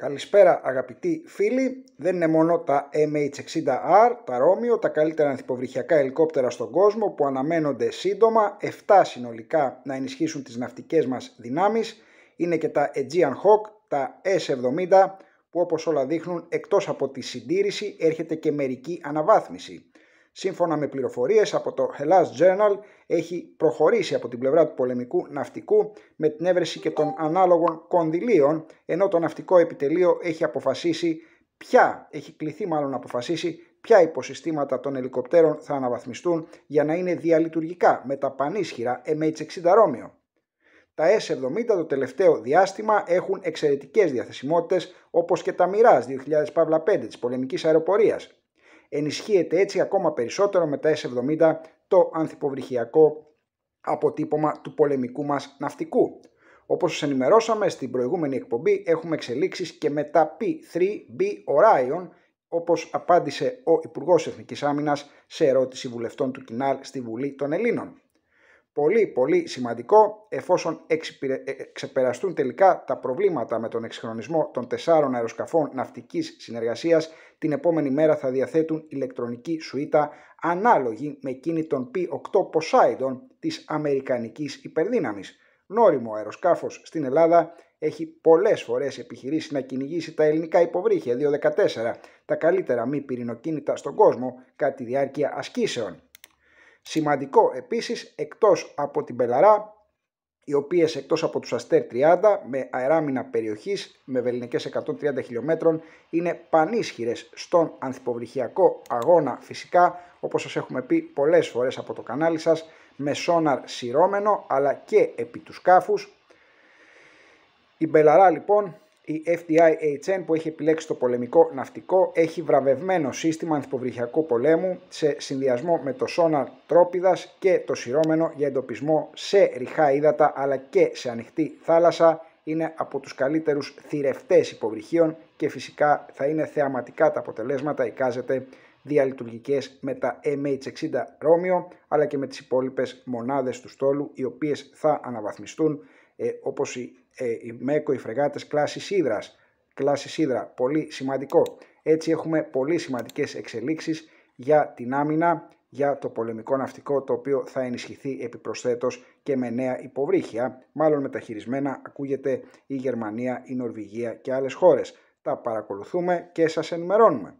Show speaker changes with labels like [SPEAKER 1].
[SPEAKER 1] Καλησπέρα αγαπητοί φίλοι, δεν είναι μόνο τα MH60R, τα Romeo, τα καλύτερα ανθιποβρυχιακά ελικόπτερα στον κόσμο που αναμένονται σύντομα, 7 συνολικά να ενισχύσουν τις ναυτικές μας δυνάμεις, είναι και τα Aegean Hawk, τα S70 που όπως όλα δείχνουν εκτός από τη συντήρηση έρχεται και μερική αναβάθμιση. Σύμφωνα με πληροφορίες από το Hellas Journal, έχει προχωρήσει από την πλευρά του πολεμικού ναυτικού με την έβρεση και των ανάλογων κονδυλίων, ενώ το ναυτικό επιτελείο έχει αποφασίσει ποια, έχει κληθεί μάλλον να αποφασίσει ποια υποσυστήματα των ελικοπτέρων θα αναβαθμιστούν για να είναι διαλειτουργικά με τα πανίσχυρα MH-60 Romeo. Τα S-70 το τελευταίο διάστημα έχουν εξαιρετικές διαθεσιμότητες όπως και τα Mirage 2005 της πολεμικής αεροπορίας ενισχύεται έτσι ακόμα περισσότερο με τα S-70 το ανθυποβρυχιακό αποτύπωμα του πολεμικού μας ναυτικού. Όπως σας ενημερώσαμε στην προηγούμενη εκπομπή έχουμε εξελίξεις και με τα P3B Orion όπως απάντησε ο Υπουργός Εθνικής Άμυνας σε ερώτηση βουλευτών του Κινάλ στη Βουλή των Ελλήνων. Πολύ πολύ σημαντικό εφόσον ε, ε, ξεπεραστούν τελικά τα προβλήματα με τον εξυγχρονισμό των τεσσάρων αεροσκαφών ναυτικής συνεργασίας την επόμενη μέρα θα διαθέτουν ηλεκτρονική σουίτα ανάλογη με εκείνη των P8 Poseidon της Αμερικανικής υπερδύναμης. Νόριμο αεροσκάφος στην Ελλάδα έχει πολλές φορές επιχειρήσει να κυνηγήσει τα ελληνικά υποβρύχια 214, τα καλύτερα μη πυρηνοκίνητα στον κόσμο κατά τη διάρκεια ασκήσεων. Σημαντικό επίσης εκτός από την Πελαρά οι οποίες εκτός από τους Αστέρ 30 με αεράμινα περιοχής με βεληνικές 130 χιλιόμετρων είναι πανίσχυρες στον ανθυποβρυχιακό αγώνα φυσικά όπως σας έχουμε πει πολλές φορές από το κανάλι σας με σόναρ σειρώμενο αλλά και επί τους σκάφους. Η Μπελαρά λοιπόν η FDI-HN που έχει επιλέξει το πολεμικό ναυτικό έχει βραβευμένο σύστημα ανθυποβρυχιακού πολέμου σε συνδυασμό με το σόναρ τρόπιδας και το σειρώμενο για εντοπισμό σε ριχά ύδατα αλλά και σε ανοιχτή θάλασσα είναι από τους καλύτερους θηρευτές υποβρυχίων και φυσικά θα είναι θεαματικά τα αποτελέσματα, εικάζεται διαλειτουργικές με τα MH60 Romeo αλλά και με τις υπόλοιπες μονάδες του στόλου οι οποίες θα αναβαθμιστούν ε, όπως η ε, η ΜΕΚΟ, οι φρεγάτες κλάσης Ήδρας, Ήδρα, πολύ σημαντικό. Έτσι έχουμε πολύ σημαντικές εξελίξεις για την άμυνα, για το πολεμικό ναυτικό το οποίο θα ενισχυθεί επιπροσθέτως και με νέα υποβρύχια, μάλλον μεταχειρισμένα ακούγεται η Γερμανία, η Νορβηγία και άλλες χώρες. Τα παρακολουθούμε και σας ενημερώνουμε.